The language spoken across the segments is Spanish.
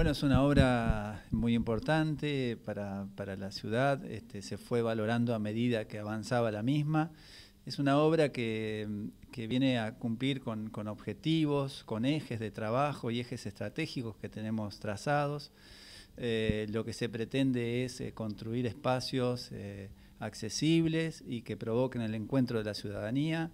Bueno, es una obra muy importante para, para la ciudad, este, se fue valorando a medida que avanzaba la misma. Es una obra que, que viene a cumplir con, con, objetivos, con ejes de trabajo y ejes estratégicos que tenemos trazados. Eh, lo que se pretende es eh, construir espacios eh, accesibles y que provoquen el encuentro de la ciudadanía.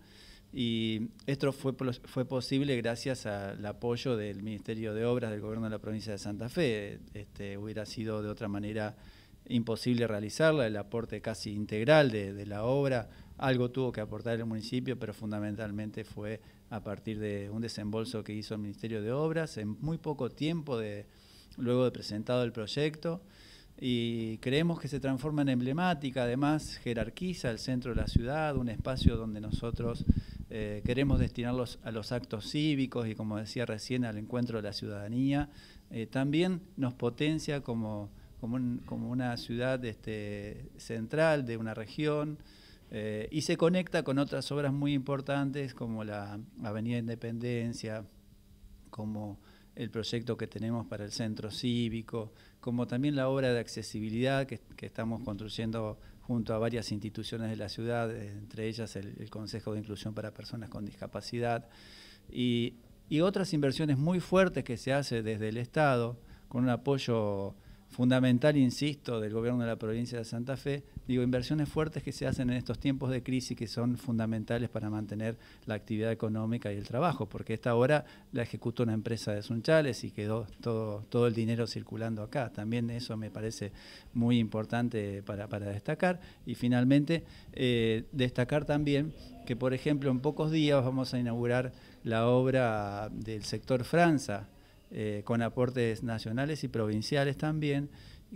Y esto fue, fue posible gracias al apoyo del Ministerio de Obras del Gobierno de la provincia de Santa Fe. Este, hubiera sido de otra manera imposible realizarla, el aporte casi integral de, la obra. Algo tuvo que aportar el municipio, pero fundamentalmente fue a partir de un desembolso que hizo el Ministerio de Obras en muy poco tiempo de, luego de presentado el proyecto. Y creemos que se transforma en emblemática, además jerarquiza el centro de la ciudad, un espacio donde nosotros eh, queremos destinarlos a los actos cívicos y como decía recién al encuentro de la ciudadanía, eh, también nos potencia como, una ciudad este, central de una región eh, y se conecta con otras obras muy importantes como la Avenida Independencia, como el proyecto que tenemos para el centro cívico, como también la obra de accesibilidad que, estamos construyendo junto a varias instituciones de la ciudad, entre ellas el, Consejo de Inclusión para Personas con Discapacidad, y, y, otras inversiones muy fuertes que se hace desde el Estado, con un apoyo fundamental, insisto, del gobierno de la provincia de Santa Fe, digo, inversiones fuertes que se hacen en estos tiempos de crisis que son fundamentales para mantener la actividad económica y el trabajo, porque esta hora la ejecuta una empresa de Sunchales y quedó todo, todo el dinero circulando acá. También eso me parece muy importante para, destacar. Y finalmente, eh, destacar también que, por ejemplo, en pocos días vamos a inaugurar la obra del sector Franza, eh, con aportes nacionales y provinciales también,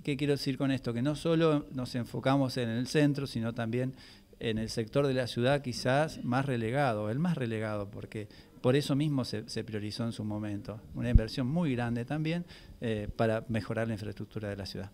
¿Qué quiero decir con esto? Que no solo nos enfocamos en el centro, sino también en el sector de la ciudad quizás más relegado, el más relegado, porque por eso mismo se, priorizó en su momento. Una inversión muy grande también eh, para mejorar la infraestructura de la ciudad.